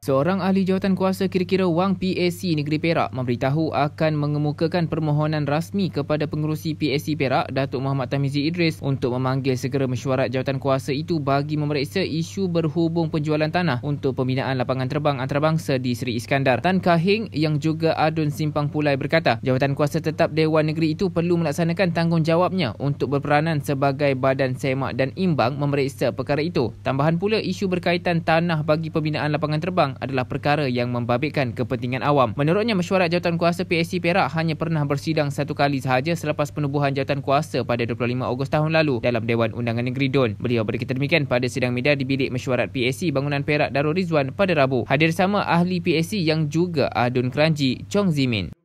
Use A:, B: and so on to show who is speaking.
A: Seorang ahli jawatan kuasa kira-kira wang PAC Negeri Perak memberitahu akan mengemukakan permohonan rasmi kepada pengurusi PAC Perak, Datuk Muhammad Tamizi Idris untuk memanggil segera mesyuarat jawatan kuasa itu bagi memeriksa isu berhubung penjualan tanah untuk pembinaan lapangan terbang antarabangsa di Seri Iskandar. Tan Kahing yang juga adun simpang pulai berkata, jawatan kuasa tetap Dewan Negeri itu perlu melaksanakan tanggungjawabnya untuk berperanan sebagai badan semak dan imbang memeriksa perkara itu. Tambahan pula isu berkaitan tanah bagi pembinaan lapangan terbang hilang adalah perkara yang membabitkan kepentingan awam. Menurutnya, mesyuarat jawatan kuasa PSC Perak hanya pernah bersidang satu kali sahaja selepas penubuhan jawatan kuasa pada 25 Ogos tahun lalu dalam Dewan Undangan Negeri Dun. Beliau berkata demikian pada sidang media di bilik mesyuarat PSC Bangunan Perak Darul Rizwan pada Rabu. Hadir sama ahli PSC yang juga Adun Keranji, Chong Zimin.